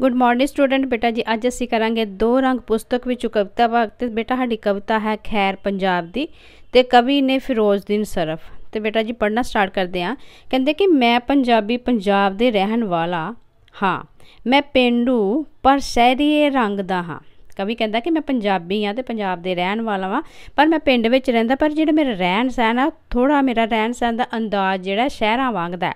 good morning student ਬੇਟਾ ਜੀ ਅੱਜ ਅਸੀਂ ਕਰਾਂਗੇ ਦੋ ਰੰਗ ਪੁਸਤਕ ਵਿੱਚੋਂ ਕਵਿਤਾ ਭਾਗ ਤੇ ਬੇਟਾ ਸਾਡੀ ਕਵਿਤਾ ਹੈ ਖੈਰ ਪੰਜਾਬ ਦੀ ਤੇ ਕਵੀ ਨੇ ਫਿਰੋਜ਼ਦੀਨ ਸਰਫ ਤੇ ਬੇਟਾ ਜੀ ਪੜਨਾ ਸਟਾਰਟ ਕਰਦੇ ਆ ਕਹਿੰਦੇ ਕਿ ਮੈਂ ਪੰਜਾਬੀ ਪੰਜਾਬ ਦੇ ਰਹਿਣ ਵਾਲਾ ਹਾਂ ਮੈਂ ਪਿੰਡੂ ਪਰ ਸ਼ਹਿਰੀਏ ਰੰਗ ਦਾ ਹਾਂ ਕਵੀ ਕਹਿੰਦਾ ਕਿ ਮੈਂ ਪੰਜਾਬੀ ਆ ਤੇ ਪੰਜਾਬ ਦੇ ਰਹਿਣ ਵਾਲਾ ਵਾਂ ਪਰ ਮੈਂ ਪਿੰਡ ਵਿੱਚ ਰਹਿੰਦਾ ਪਰ ਜਿਹੜਾ ਮੇਰਾ ਰਹਿਣ ਸਹਿਣ ਆ ਥੋੜਾ ਮੇਰਾ ਰਹਿਣ ਸਹਿਣ ਦਾ ਅੰਦਾਜ਼ ਜਿਹੜਾ ਸ਼ਹਿਰਾਂ ਵਾਂਗਦਾ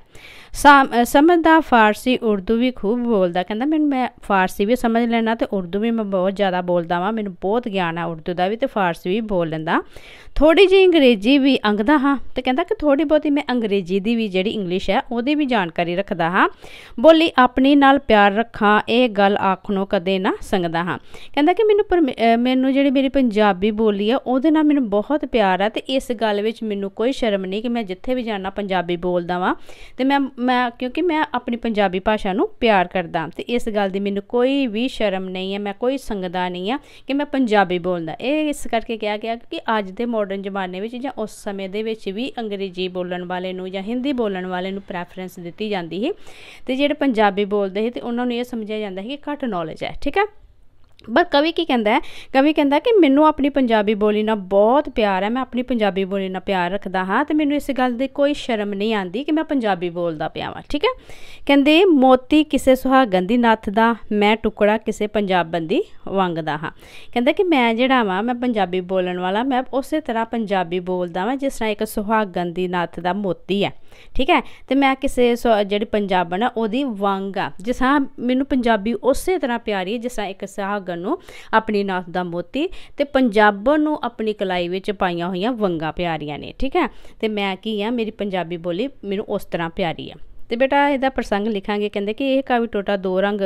ਸਮਝਦਾ ਫਾਰਸੀ ਉਰਦੂ ਵੀ ਖੂਬ ਬੋਲਦਾ ਕਹਿੰਦਾ ਮੈਂ ਮੈਂ ਫਾਰਸੀ ਵੀ ਸਮਝ ਲੈਣਾ ਤੇ ਉਰਦੂ ਵੀ ਮੈਂ ਬਹੁਤ ਜ਼ਿਆਦਾ ਬੋਲਦਾ ਵਾਂ ਮੈਨੂੰ ਬਹੁਤ ਗਿਆਨ ਆ ਉਰਦੂ ਦਾ ਵੀ ਤੇ ਫਾਰਸੀ ਵੀ ਬੋਲ ਲੈਂਦਾ ਥੋੜੀ ਜਿਹੀ ਅੰਗਰੇਜ਼ੀ ਵੀ ਅੰਗਦਾ ਹਾਂ ਤੇ ਕਹਿੰਦਾ ਕਿ ਥੋੜੀ ਬਹੁਤੀ ਮੈਂ ਅੰਗਰੇਜ਼ੀ ਦੀ ਵੀ ਜਿਹੜੀ ਇੰਗਲਿਸ਼ ਹੈ ਉਹਦੀ ਵੀ ਜਾਣਕਾਰੀ ਰੱਖਦਾ ਹਾਂ ਬੋਲੀ ਆਪਣੀ ਨਾਲ ਪਿਆਰ ਰੱਖਾਂ ਇਹ ਗੱਲ ਆਖਣੋਂ ਕਦੇ ਨਾ ਸੰਗਦਾ ਹਾਂ ਕਹਿੰਦਾ ਕਿ ਮੈਨੂੰ ਮੈਨੂੰ ਜਿਹੜੀ ਮੇਰੀ ਪੰਜਾਬੀ ਬੋਲੀ ਆ ਉਹਦੇ ਨਾਲ ਮੈਨੂੰ ਬਹੁਤ ਪਿਆਰ ਆ ਤੇ ਇਸ ਗੱਲ ਵਿੱਚ ਮੈਨੂੰ ਕੋਈ ਸ਼ਰਮ ਨਹੀਂ ਕਿ ਮੈਂ ਜਿੱਥੇ ਵੀ ਜਾਣਾ ਪੰਜਾਬੀ ਬੋਲਦਾ ਵਾਂ ਤੇ ਮੈਂ ਮੈਂ ਕਿਉਂਕਿ ਮੈਂ ਆਪਣੀ ਪੰਜਾਬੀ ਭਾਸ਼ਾ ਨੂੰ ਪਿਆਰ ਕਰਦਾ ਤੇ ਇਸ ਗੱਲ ਦੀ ਮੈਨੂੰ ਕੋਈ ਵੀ ਸ਼ਰਮ ਨਹੀਂ ਆ ਮੈਂ ਕੋਈ ਸੰਗਦਾ ਨਹੀਂ ਆ ਕਿ ਮੈਂ ਪੰਜਾਬੀ ਬੋਲਦਾ ਇਹ ਇਸ ਕਰਕੇ ਕਿਹਾ ਗਿਆ ਕਿ ਅੱਜ ਦੇ ਮਾਡਰਨ ਜ਼ਮਾਨੇ ਵਿੱਚ ਜਾਂ ਉਸ ਸਮੇਂ ਦੇ ਵਿੱਚ ਵੀ ਅੰਗਰੇਜ਼ੀ ਬੋਲਣ ਵਾਲੇ ਨੂੰ ਜਾਂ ਹਿੰਦੀ ਬੋਲਣ ਵਾਲੇ ਨੂੰ ਪ੍ਰੈਫਰੈਂਸ ਦਿੱਤੀ ਜਾਂਦੀ ਸੀ ਤੇ ਜਿਹੜੇ ਪੰਜਾਬੀ ਬੋਲਦੇ ਸੀ ਤੇ ਉਹਨਾਂ ਨੂੰ ਇਹ ਸਮਝਿਆ ਜਾਂਦਾ ਸੀ ਕਿ ਘੱਟ ਨੌਲੇਜ ਹੈ ਠੀਕ ਹੈ ਪਰ ਕਵੀ ਕੀ ਕਹਿੰਦਾ ਹੈ ਕਵੀ ਕਹਿੰਦਾ ਕਿ ਮੈਨੂੰ ਆਪਣੀ ਪੰਜਾਬੀ ਬੋਲੀ ਨਾਲ ਬਹੁਤ ਪਿਆਰ ਹੈ ਮੈਂ ਆਪਣੀ ਪੰਜਾਬੀ ਬੋਲੀ ਨਾਲ ਪਿਆਰ ਰੱਖਦਾ ਹਾਂ ਤੇ ਮੈਨੂੰ ਇਸ ਗੱਲ ਦੀ ਕੋਈ ਸ਼ਰਮ ਨਹੀਂ ਆਂਦੀ ਕਿ ਮੈਂ ਪੰਜਾਬੀ ਬੋਲਦਾ ਪਿਆਵਾਂ ਠੀਕ ਹੈ ਕਹਿੰਦੇ ਮੋਤੀ ਕਿਸੇ ਸੁਹਾਗਣ ਦੀ ਨੱਥ ਦਾ ਮੈਂ ਟੁਕੜਾ ਕਿਸੇ ਪੰਜਾਬਣ ਦੀ ਵੰਗਦਾ ਹਾਂ ਕਹਿੰਦਾ ਕਿ ਮੈਂ ਜਿਹੜਾ ਵਾਂ ਮੈਂ ਪੰਜਾਬੀ ਬੋਲਣ ਵਾਲਾ ਮੈਂ ਉਸੇ ਤਰ੍ਹਾਂ ਪੰਜਾਬੀ ਬੋਲਦਾ ਵਾਂ ਜਿਸ ਤਰ੍ਹਾਂ ਇੱਕ ਸੁਹਾਗਣ ਦੀ ਨੱਥ ਦਾ ਮੋਤੀ ਹੈ ਠੀਕ ਹੈ ਤੇ ਮੈਂ ਕਿਸੇ ਜਿਹੜੀ ਪੰਜਾਬਣ ਆ ਉਹਦੀ ਵੰਗ ਆ ਜਿਸ ਤਰ੍ਹਾਂ ਮੈਨੂੰ ਪੰਜਾਬੀ ਉਸੇ ਤਰ੍ਹਾਂ ਪਿਆਰੀ ਹੈ ਜਿਸ ਤਰ੍ਹਾਂ ਇੱਕ ਸੁਹਾਗਣ ਸ਼ੰਕਰ ਨੂੰ ਆਪਣੀ ਨਾਸ ਦਾ ਮੋਤੀ ਤੇ ਪੰਜਾਬਣ ਨੂੰ ਆਪਣੀ ਕਲਾਈ ਵਿੱਚ ਪਾਈਆਂ ਹੋਈਆਂ ਵੰਗਾ ਪਿਆਰੀਆਂ ਨੇ ਠੀਕ ਹੈ ਤੇ ਮੈਂ ਕੀ ਆ ਮੇਰੀ ਪੰਜਾਬੀ ਬੋਲੀ ਮੈਨੂੰ ਉਸ ਤਰ੍ਹਾਂ ਪਿਆਰੀ ਆ ਤੇ ਬੇਟਾ ਇਹਦਾ ਪ੍ਰਸੰਗ ਲਿਖਾਂਗੇ ਕਹਿੰਦੇ ਕਿ ਇਹ ਕਾਵੀ ਟੋਟਾ ਦੋ ਰੰਗ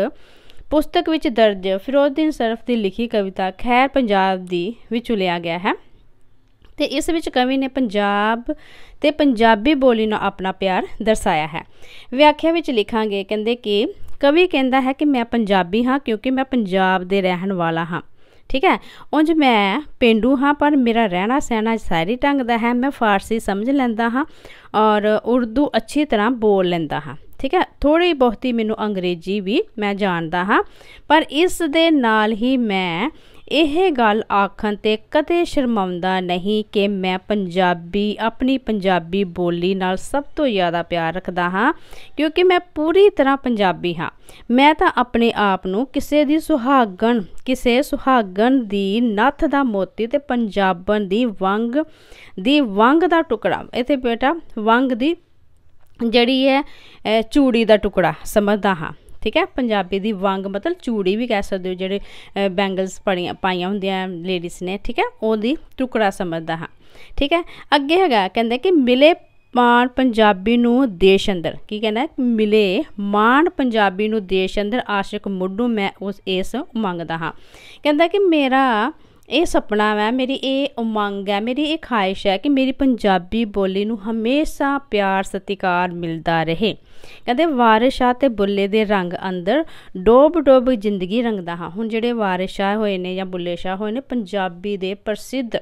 ਪੁਸਤਕ ਵਿੱਚ ਦਰਜ ਫਿਰੋਜ਼ਦੀਨ ਸਰਫ ਦੀ ਲਿਖੀ ਕਵਿਤਾ ਖੈਰ ਪੰਜਾਬ ਦੀ ਵਿੱਚ ਉਲਿਆ ਗਿਆ ਹੈ ਤੇ ਇਸ ਵਿੱਚ ਕਵੀ ਨੇ ਪੰਜਾਬ ਤੇ ਪੰਜਾਬੀ ਬੋਲੀ ਨੂੰ ਆਪਣਾ ਪਿਆਰ ਦਰਸਾਇਆ ਹੈ ਵਿਆਖਿਆ ਵਿੱਚ ਲਿਖਾਂਗੇ ਕਹਿੰਦੇ ਕਿ ਕਵੀ ਕਹਿੰਦਾ ਹੈ ਕਿ ਮੈਂ ਪੰਜਾਬੀ ਹਾਂ ਕਿਉਂਕਿ ਮੈਂ ਪੰਜਾਬ ਦੇ ਰਹਿਣ ਵਾਲਾ ਹਾਂ ਠੀਕ ਹੈ ਉਂਝ ਮੈਂ ਪਿੰਡੂ ਹਾਂ ਪਰ ਮੇਰਾ ਰਹਿਣਾ ਸਹਿਣਾ ਸਾਰੀ ਟੰਗ ਦਾ ਹੈ ਮੈਂ ਫਾਰਸੀ ਸਮਝ ਲੈਂਦਾ ਹਾਂ ਔਰ ਉਰਦੂ ਅੱਛੀ ਤਰ੍ਹਾਂ ਬੋਲ ਲੈਂਦਾ ਹਾਂ ਠੀਕ ਹੈ ਥੋੜੀ ਬਹੁਤੀ ਮੈਨੂੰ ਅੰਗਰੇਜ਼ੀ ਵੀ ਮੈਂ ਜਾਣਦਾ ਹਾਂ ਪਰ ਇਸ ਦੇ ਨਾਲ ਹੀ ਮੈਂ ਇਹ ਗੱਲ ਆਖਣ ਤੇ ਕਦੇ ਸ਼ਰਮਾਉਂਦਾ ਨਹੀਂ ਕਿ ਮੈਂ ਪੰਜਾਬੀ ਆਪਣੀ ਪੰਜਾਬੀ ਬੋਲੀ ਨਾਲ ਸਭ ਤੋਂ ਜ਼ਿਆਦਾ ਪਿਆਰ ਰੱਖਦਾ ਹਾਂ ਕਿਉਂਕਿ ਮੈਂ ਪੂਰੀ ਤਰ੍ਹਾਂ ਪੰਜਾਬੀ ਹਾਂ ਮੈਂ ਤਾਂ ਆਪਣੇ ਆਪ ਨੂੰ ਕਿਸੇ ਦੀ ਸੁਹਾਗਣ ਕਿਸੇ ਸੁਹਾਗਣ ਦੀ ਨੱਥ ਦਾ ਮੋਤੀ ਤੇ ਪੰਜਾਬਣ ਦੀ ਵੰਗ ਦੀ ਵੰਗ ਦਾ ਟੁਕੜਾ ਇੱਥੇ ਬੇਟਾ ਵੰਗ ਦੀ ਜਿਹੜੀ ਹੈ ਚੂੜੀ ਦਾ ਟੁਕੜਾ ਸਮਝਦਾ ਹਾਂ ਠੀਕ ਹੈ ਪੰਜਾਬੀ ਦੀ ਵੰਗ ਮਤਲਬ ਚੂੜੀ ਵੀ ਕਹਿ ਸਕਦੇ ਹੋ ਜਿਹੜੇ ਬੈਂਗਲਸ ਪਾਈਆਂ ਪਾਈਆਂ ਹੁੰਦੀਆਂ ਲੇਡੀਜ਼ ਨੇ ਠੀਕ ਹੈ ਉਹਦੀ ਟੁਕੜਾ ਸਮਝਦਾ ਹਾਂ ਠੀਕ ਹੈ ਅੱਗੇ ਹੈਗਾ ਕਹਿੰਦਾ ਕਿ ਮਿਲੇ ਮਾਣ ਪੰਜਾਬੀ ਨੂੰ ਦੇਸ਼ ਅੰਦਰ ਕੀ ਕਹਿੰਦਾ ਮਿਲੇ ਮਾਣ ਪੰਜਾਬੀ ਨੂੰ ਦੇਸ਼ ਅੰਦਰ ਆਸ਼ਿਕ ਮੁੱਢੂ ਮੈਂ ਉਸ ਇਸ ਮੰਗਦਾ ਹਾਂ ਕਹਿੰਦਾ ਕਿ ਮੇਰਾ ਇਹ ਸੁਪਨਾ ਹੈ ਮੇਰੀ ਇਹ ਉਮੰਗ ਹੈ ਮੇਰੀ ਇਹ ਖਾਹਿਸ਼ ਹੈ ਕਿ ਮੇਰੀ ਪੰਜਾਬੀ ਬੋਲੀ ਨੂੰ ਹਮੇਸ਼ਾ ਪਿਆਰ ਸਤਿਕਾਰ ਮਿਲਦਾ ਰਹੇ ਕਹਿੰਦੇ ਵਾਰਿਸ਼ਾ ਤੇ ਬੁੱਲੇ ਦੇ ਰੰਗ ਅੰਦਰ ਡੋਬ ਡੋਬ ਜ਼ਿੰਦਗੀ ਰੰਗਦਾ ਹਾਂ ਹੁਣ ਜਿਹੜੇ ਵਾਰਿਸ਼ਾ ਹੋਏ ਨੇ ਜਾਂ ਬੁੱਲੇ ਸ਼ਾਹ ਹੋਏ ਨੇ ਪੰਜਾਬੀ ਦੇ ਪ੍ਰਸਿੱਧ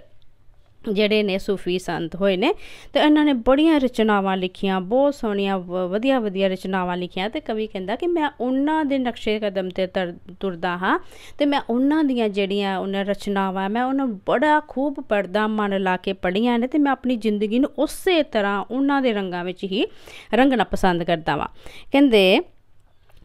ਜਿਹੜੇ ਨੇ ਸੂਫੀ ਸੰਤ ਹੋਏ ਨੇ ਤੇ ਇਹਨਾਂ ਨੇ ਬੜੀਆਂ ਰਚਨਾਵਾਂ ਲਿਖੀਆਂ ਬਹੁਤ ਸੋਹਣੀਆਂ ਵਧੀਆ ਵਧੀਆ ਰਚਨਾਵਾਂ ਲਿਖੀਆਂ ਤੇ ਕਵੀ ਕਹਿੰਦਾ ਕਿ ਮੈਂ ਉਹਨਾਂ ਦੇ ਨਕਸ਼ੇ ਕਦਮ ਤੇ ਤੁਰਦਾ ਹਾਂ ਤੇ ਮੈਂ ਉਹਨਾਂ ਦੀਆਂ ਜਿਹੜੀਆਂ ਉਹਨਾਂ ਰਚਨਾਵਾਂ ਮੈਂ ਉਹਨਾਂ ਬੜਾ ਖੂਬ ਪੜਦਾ ਮਨ ਲਾ ਕੇ ਪੜੀਆਂ ਨੇ ਤੇ ਮੈਂ ਆਪਣੀ ਜ਼ਿੰਦਗੀ ਨੂੰ ਉਸੇ ਤਰ੍ਹਾਂ ਉਹਨਾਂ ਦੇ ਰੰਗਾਂ ਵਿੱਚ ਹੀ ਰੰਗਣਾ ਪਸੰਦ ਕਰਦਾ ਵਾਂ ਕਹਿੰਦੇ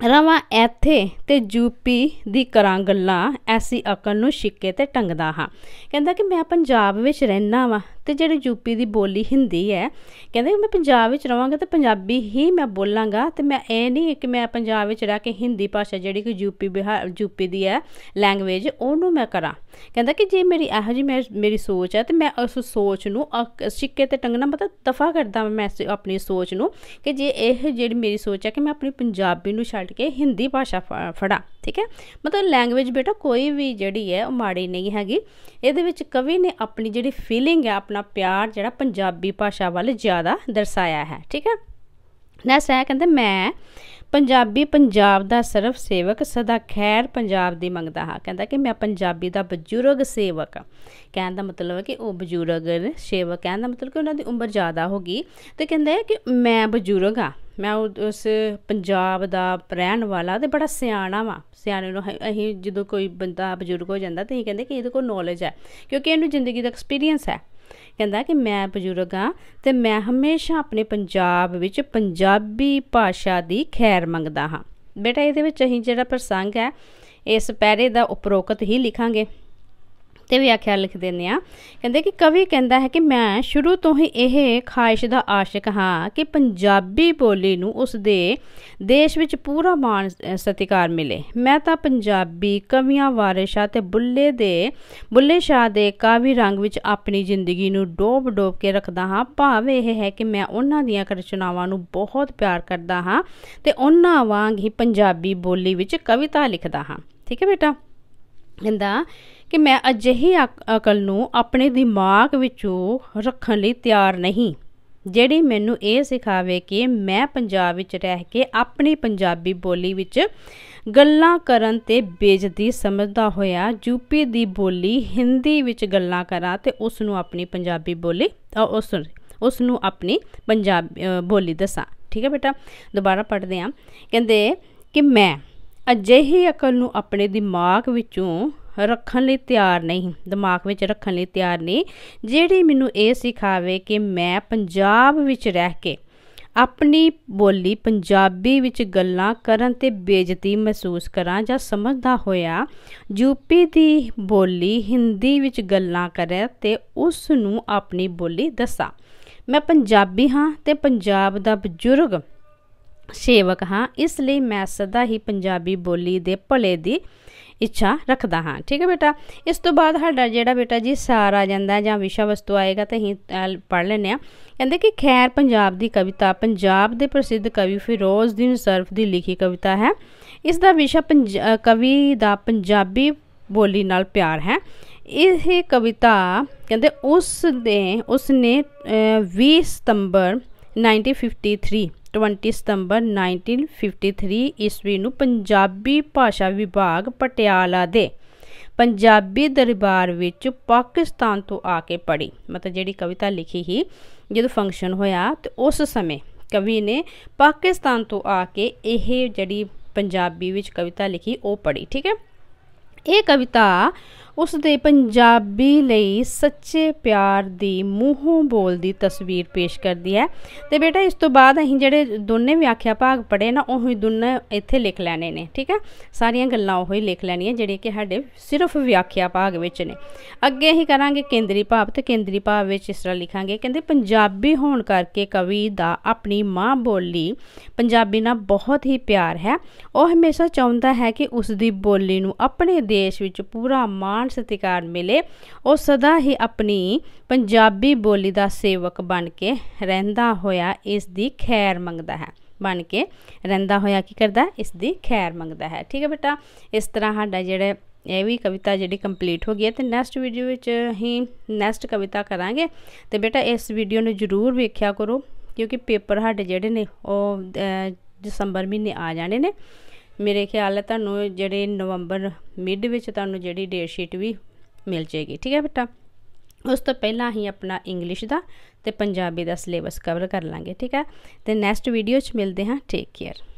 ਰਵਾਂ ਐਥੇ ਤੇ ਯੂਪੀ ਦੀ ਕਰਾਂ ਗੱਲਾਂ ਐਸੀ ਅਕਲ ਨੂੰ ਛਿੱਕੇ ਤੇ ਟੰਗਦਾ ਹਾਂ ਕਹਿੰਦਾ ਕਿ ਮੈਂ ਪੰਜਾਬ ਵਿੱਚ ਰਹਿਣਾ ਵਾਂ ਤੇ ਜਿਹੜੀ ਯੂਪੀ ਦੀ ਬੋਲੀ ਹਿੰਦੀ ਹੈ ਕਹਿੰਦੇ ਮੈਂ ਪੰਜਾਬ ਵਿੱਚ ਰਵਾਂਗਾ ਤੇ ਪੰਜਾਬੀ ਹੀ ਮੈਂ ਬੋਲਾਂਗਾ ਤੇ ਮੈਂ ਇਹ ਨਹੀਂ ਕਿ ਮੈਂ ਪੰਜਾਬ ਵਿੱਚ ਰਹਿ ਕੇ ਹਿੰਦੀ ਭਾਸ਼ਾ ਜਿਹੜੀ ਕਿ ਯੂਪੀ ਬਿਹਾਰ ਯੂਪੀ ਦੀ ਹੈ ਲੈਂਗੁਏਜ ਉਹਨੂੰ ਮੈਂ ਕਰਾਂ ਕਹਿੰਦਾ ਕਿ ਜੇ ਮੇਰੀ ਇਹੋ ਜੀ ਮੇਰੀ ਸੋਚ ਹੈ ਤੇ ਮੈਂ ਉਸ ਸੋਚ ਨੂੰ ਸਿੱਕੇ ਤੇ ਟੰਗਣਾ ਮਤਲਬ ਦਫਾ ਕਰਦਾ ਮੈਂ ਆਪਣੀ ਸੋਚ ਨੂੰ ਕਿ ਜੇ ਇਹ ਜਿਹੜੀ ਮੇਰੀ ਸੋਚ ਹੈ ਕਿ ਮੈਂ ਆਪਣੀ ਪੰਜਾਬੀ ਨੂੰ ਛੱਡ ਕੇ ਹਿੰਦੀ ਭਾਸ਼ਾ ਫੜਾ ਠੀਕ ਹੈ ਮਤਲਬ ਲੈਂਗੁਏਜ ਬੇਟਾ ਕੋਈ ਵੀ ਜਿਹੜੀ ਹੈ ਉਹ ਮਾੜੀ ਨਹੀਂ ਹੈਗੀ ਇਹਦੇ ਵਿੱਚ ਕਵੀ ਨੇ ਆਪਣੀ ਜਿਹੜੀ ਫੀਲਿੰਗ ਹੈ ਆਪਣਾ ਪਿਆਰ ਜਿਹੜਾ ਪੰਜਾਬੀ ਭਾਸ਼ਾ ਵੱਲ ਜ਼ਿਆਦਾ ਦਰਸਾਇਆ ਹੈ ਠੀਕ ਹੈ ਨੈਕਸਟ ਹੈ ਕਹਿੰਦੇ ਮੈਂ ਪੰਜਾਬੀ ਪੰਜਾਬ ਦਾ ਸਰਵ ਸੇਵਕ ਸਦਾ ਖੈਰ ਪੰਜਾਬ ਦੀ ਮੰਗਦਾ ਹਾਂ ਕਹਿੰਦਾ ਕਿ ਮੈਂ ਪੰਜਾਬੀ ਦਾ ਬਜ਼ੁਰਗ ਸੇਵਕ ਕਹਿਣ ਦਾ ਮਤਲਬ ਹੈ ਕਿ ਉਹ ਬਜ਼ੁਰਗ ਸੇਵਕ ਕਹਿਣ ਦਾ ਮਤਲਬ ਕਿ ਉਹਨਾਂ ਦੀ ਉਮਰ ਜ਼ਿਆਦਾ ਹੋ ਗਈ ਤੇ ਕਹਿੰਦਾ ਕਿ ਮੈਂ ਬਜ਼ੁਰਗ ਆ ਮੈਂ ਉਸ ਪੰਜਾਬ ਦਾ ਰਹਿਣ ਵਾਲਾ ਤੇ ਬੜਾ ਸਿਆਣਾ ਵਾ ਸਿਆਣੇ ਨੂੰ ਅਸੀਂ ਜਦੋਂ ਕੋਈ ਬੰਦਾ ਬਜ਼ੁਰਗ ਹੋ ਜਾਂਦਾ ਤੇ ਅਸੀਂ ਕਹਿੰਦੇ ਕਿ ਇਹਦੇ ਕੋਲ ਨੌਲੇਜ ਹੈ ਕਿਉਂਕਿ ਇਹਨੂੰ ਜ਼ਿੰਦਗੀ ਦਾ ਐਕਸਪੀਰੀਅੰਸ ਹੈ ਕਹਿੰਦਾ ਕਿ ਮੈਂ ਬਜ਼ੁਰਗ ਆ ਤੇ ਮੈਂ ਹਮੇਸ਼ਾ ਆਪਣੇ ਪੰਜਾਬ ਵਿੱਚ ਪੰਜਾਬੀ ਭਾਸ਼ਾ ਦੀ ਖੈਰ ਮੰਗਦਾ ਹਾਂ ਬੇਟਾ ਇਹਦੇ ਵਿੱਚ ਅਸੀਂ ਜਿਹੜਾ ਪ੍ਰਸੰਗ ਹੈ ਇਸ ਪੈਰੇ ਦਾ ਉਪਰੋਕਤ ਹੀ ਲਿਖਾਂਗੇ ਤੇ ਵੀ ਆਖਿਆ ਲਿਖ ਦਿੰਦੇ ਆ ਕਹਿੰਦੇ ਕਿ ਕਵੀ ਕਹਿੰਦਾ ਹੈ ਕਿ ਮੈਂ ਸ਼ੁਰੂ ਤੋਂ ਹੀ ਇਹ ਖਾਇਸ਼ ਦਾ ਆਸ਼ਿਕ ਹਾਂ ਕਿ ਪੰਜਾਬੀ ਬੋਲੀ ਨੂੰ ਉਸ ਦੇ ਦੇਸ਼ ਵਿੱਚ ਪੂਰਾ ਮਾਣ ਸਤਿਕਾਰ ਮਿਲੇ ਮੈਂ ਤਾਂ ਪੰਜਾਬੀ ਕਵੀਆਂ ਵਾਰਿਸ਼ਾ ਤੇ ਬੁੱਲੇ ਦੇ ਬੁੱਲੇ ਸ਼ਾਹ ਦੇ ਕਾਵੀ ਰੰਗ ਵਿੱਚ ਆਪਣੀ ਜ਼ਿੰਦਗੀ ਨੂੰ ਡੋਬ ਡੋਬ ਕੇ ਰੱਖਦਾ ਹਾਂ ਭਾਵ ਇਹ ਹੈ ਕਿ ਮੈਂ ਉਹਨਾਂ ਦੀਆਂ ਰਚਨਾਵਾਂ ਨੂੰ ਬਹੁਤ ਪਿਆਰ ਕਰਦਾ ਹਾਂ ਤੇ ਉਹਨਾਂ ਵਾਂਗ ਹੀ ਪੰਜਾਬੀ ਬੋਲੀ ਵਿੱਚ ਕਵਿਤਾ ਲਿਖਦਾ ਹਾਂ ਠੀਕ ਹੈ ਬੇਟਾ ਕਹਿੰਦਾ ਕਿ ਮੈਂ ਅਜਿਹੀ ਅਕਲ ਨੂੰ ਆਪਣੇ ਦਿਮਾਗ ਵਿੱਚੋਂ ਰੱਖਣ ਲਈ ਤਿਆਰ ਨਹੀਂ ਜਿਹੜੀ ਮੈਨੂੰ ਇਹ ਸਿਖਾਵੇ ਕਿ ਮੈਂ ਪੰਜਾਬ ਵਿੱਚ ਰਹਿ ਕੇ ਆਪਣੀ ਪੰਜਾਬੀ ਬੋਲੀ ਵਿੱਚ ਗੱਲਾਂ ਕਰਨ ਤੇ ਬੇਇੱਜ਼ਤੀ ਸਮਝਦਾ ਹੋਇਆ ਯੂਪੀ ਦੀ ਬੋਲੀ ਹਿੰਦੀ ਵਿੱਚ ਗੱਲਾਂ ਕਰਾਂ ਤੇ ਉਸ ਨੂੰ ਆਪਣੀ ਪੰਜਾਬੀ ਬੋਲੀ ਉਸ ਉਸ ਨੂੰ ਆਪਣੀ ਪੰਜਾਬੀ ਬੋਲੀ ਦੱਸਾਂ ਠੀਕ ਹੈ ਬੇਟਾ ਦੁਬਾਰਾ ਪੜ੍ਹਦੇ ਹਾਂ ਕਹਿੰਦੇ ਕਿ ਮੈਂ ਅਜਿਹੀ ਅਕਲ ਨੂੰ ਆਪਣੇ ਦਿਮਾਗ ਵਿੱਚੋਂ ਰੱਖਣ ਲਈ ਤਿਆਰ ਨਹੀਂ ਦਿਮਾਗ ਵਿੱਚ ਰੱਖਣ ਲਈ ਤਿਆਰ ਨਹੀਂ ਜਿਹੜੀ ਮੈਨੂੰ ਇਹ ਸਿਖਾਵੇ ਕਿ ਮੈਂ ਪੰਜਾਬ ਵਿੱਚ ਰਹਿ ਕੇ ਆਪਣੀ ਬੋਲੀ ਪੰਜਾਬੀ ਵਿੱਚ ਗੱਲਾਂ ਕਰਨ ਤੇ ਬੇਇੱਜ਼ਤੀ ਮਹਿਸੂਸ ਕਰਾਂ ਜਾਂ ਸਮਝਦਾ ਹੋਇਆ ਯੂਪੀ ਦੀ ਬੋਲੀ ਹਿੰਦੀ ਵਿੱਚ ਗੱਲਾਂ ਕਰੇ ਤੇ ਉਸ ਨੂੰ ਆਪਣੀ ਬੋਲੀ ਦੱਸਾਂ ਮੈਂ ਪੰਜਾਬੀ ਹਾਂ ਤੇ ਪੰਜਾਬ ਦਾ ਬਜ਼ੁਰਗ ਸੇਵਕ ਹਾਂ ਇਸ ਲਈ ਮੈਂ ਸਦਾ ਹੀ ਪੰਜਾਬੀ ਬੋਲੀ ਦੇ ਭਲੇ ਦੀ ਇੱਛਾ ਰੱਖਦਾ ਹਾਂ ਠੀਕ ਹੈ ਬੇਟਾ ਇਸ ਤੋਂ ਬਾਅਦ ਸਾਡਾ ਜਿਹੜਾ ਬੇਟਾ ਜੀ ਸਾਰ ਆ ਜਾਂਦਾ ਜਾਂ ਵਿਸ਼ਾ ਵਸਤੂ ਆਏਗਾ ਤਾਂ ਅਸੀਂ ਪੜ੍ਹ ਲੈਨੇ ਆ ਕਹਿੰਦੇ ਕਿ ਖੈਰ ਪੰਜਾਬ ਦੀ ਕਵਿਤਾ ਪੰਜਾਬ ਦੇ ਪ੍ਰਸਿੱਧ ਕਵੀ ਫਿਰੋਜ਼ਦੀਨ ਸਰਫ ਦੀ ਲਿਖੀ ਕਵਿਤਾ ਹੈ ਇਸ ਦਾ ਵਿਸ਼ਾ ਕਵੀ ਦਾ ਪੰਜਾਬੀ ਬੋਲੀ ਨਾਲ ਪਿਆਰ ਹੈ ਇਹ ਕਵਿਤਾ ਕਹਿੰਦੇ ਉਸ ਦੇ ਉਸ ਨੇ 20 ਸਤੰਬਰ 1953 20 ਸਤੰਬਰ 1953 ਈਸਵੀ ਨੂੰ ਪੰਜਾਬੀ ਭਾਸ਼ਾ ਵਿਭਾਗ ਪਟਿਆਲਾ ਦੇ ਪੰਜਾਬੀ ਦਰਬਾਰ ਵਿੱਚ ਪਾਕਿਸਤਾਨ ਤੋਂ ਆ ਕੇ ਪੜੀ ਮਤਲਬ ਜਿਹੜੀ ਕਵਿਤਾ ਲਿਖੀ ਸੀ ਜਦੋਂ ਫੰਕਸ਼ਨ ਹੋਇਆ ਤੇ ਉਸ ਸਮੇਂ ਕਵੀ ਨੇ ਪਾਕਿਸਤਾਨ ਤੋਂ ਆ ਕੇ ਇਹ ਜਿਹੜੀ ਪੰਜਾਬੀ ਵਿੱਚ ਕਵਿਤਾ ਲਿਖੀ ਉਹ ਪੜੀ ਠੀਕ ਹੈ ਇਹ ਕਵਿਤਾ ਉਸ ਦੇ ਪੰਜਾਬੀ ਲਈ ਸੱਚੇ ਪਿਆਰ ਦੀ ਮੂੰਹੋਂ ਬੋਲਦੀ ਤਸਵੀਰ ਪੇਸ਼ ਕਰਦੀ ਹੈ ਤੇ ਬੇਟਾ ਇਸ ਤੋਂ ਬਾਅਦ ਅਸੀਂ ਜਿਹੜੇ ਦੋਨੇ ਵਿਆਖਿਆ ਭਾਗ ਪੜੇ ਨਾ ਉਹੀ ਦੋਨੇ ਇੱਥੇ ਲਿਖ ਲੈਣੇ ਨੇ ਠੀਕ ਹੈ ਸਾਰੀਆਂ ਗੱਲਾਂ ਉਹ ਹੀ ਲਿਖ ਲੈਣੀਆਂ ਜਿਹੜੀਆਂ ਕਿ ਸਾਡੇ ਸਿਰਫ ਵਿਆਖਿਆ ਭਾਗ ਵਿੱਚ ਨੇ ਅੱਗੇ ਅਸੀਂ ਕਰਾਂਗੇ ਕੇਂਦਰੀ ਭਾਵ ਤੇ ਕੇਂਦਰੀ ਭਾਵ ਵਿੱਚ ਇਸ ਤਰ੍ਹਾਂ ਲਿਖਾਂਗੇ ਕਹਿੰਦੇ ਪੰਜਾਬੀ ਹੋਣ ਕਰਕੇ ਕਵੀ ਦਾ ਆਪਣੀ ਮਾਂ ਬੋਲੀ ਪੰਜਾਬੀ ਨਾਲ ਬਹੁਤ ਹੀ ਪਿਆਰ ਹੈ ਉਹ ਹਮੇਸ਼ਾ ਚਾਹੁੰਦਾ ਹੈ ਕਿ ਉਸ ਦੀ ਬੋਲੀ ਨੂੰ ਆਪਣੇ ਦੇਸ਼ ਵਿੱਚ ਪੂਰਾ ਮਾਣ ਮਾਣ ਸਤਿਕਾਰ ਮਿਲੇ ਉਹ ਸਦਾ ਹੀ ਆਪਣੀ ਪੰਜਾਬੀ ਬੋਲੀ ਦਾ ਸੇਵਕ ਬਣ ਕੇ ਰਹਿੰਦਾ ਹੋਇਆ ਇਸ ਦੀ ਖੈਰ ਮੰਗਦਾ ਹੈ ਬਣ ਕੇ ਰਹਿੰਦਾ ਹੋਇਆ ਕੀ ਕਰਦਾ ਇਸ ਦੀ ਖੈਰ ਮੰਗਦਾ ਹੈ ਠੀਕ ਹੈ ਬੇਟਾ ਇਸ ਤਰ੍ਹਾਂ ਸਾਡਾ ਜਿਹੜਾ ਇਹ ਵੀ ਕਵਿਤਾ ਜਿਹੜੀ ਕੰਪਲੀਟ ਹੋ ਗਈ ਹੈ ਤੇ ਨੈਕਸਟ ਵੀਡੀਓ ਵਿੱਚ ਹੀ ਨੈਕਸਟ ਕਵਿਤਾ ਕਰਾਂਗੇ ਤੇ ਬੇਟਾ ਇਸ ਵੀਡੀਓ ਨੂੰ ਜ਼ਰੂਰ ਵੇਖਿਆ ਕਰੋ ਕਿਉਂਕਿ ਪੇਪਰ ਸਾਡੇ ਜਿਹੜੇ ਨੇ ਉਹ ਦਸੰਬਰ ਮਹੀਨੇ ਆ ਜਾਣੇ ਨੇ ਮੇਰੇ ਖਿਆਲ ਹੈ ਤੁਹਾਨੂੰ ਜਿਹੜੇ ਨਵੰਬਰ ਮਿਡ ਵਿੱਚ ਤੁਹਾਨੂੰ ਜਿਹੜੀ ਡੇਟ ਸ਼ੀਟ ਵੀ ਮਿਲ ਜਾਏਗੀ ਠੀਕ ਹੈ ਬੇਟਾ ਉਸ ਤੋਂ ਪਹਿਲਾਂ ਹੀ ਆਪਣਾ ਇੰਗਲਿਸ਼ ਦਾ ਤੇ ਪੰਜਾਬੀ ਦਾ ਸਿਲੇਬਸ ਕਵਰ ਕਰ ਲਾਂਗੇ ਠੀਕ ਹੈ ਤੇ ਨੈਕਸਟ ਵੀਡੀਓ 'ਚ ਮਿਲਦੇ ਹਾਂ ਟੇਕ ਕੇਅਰ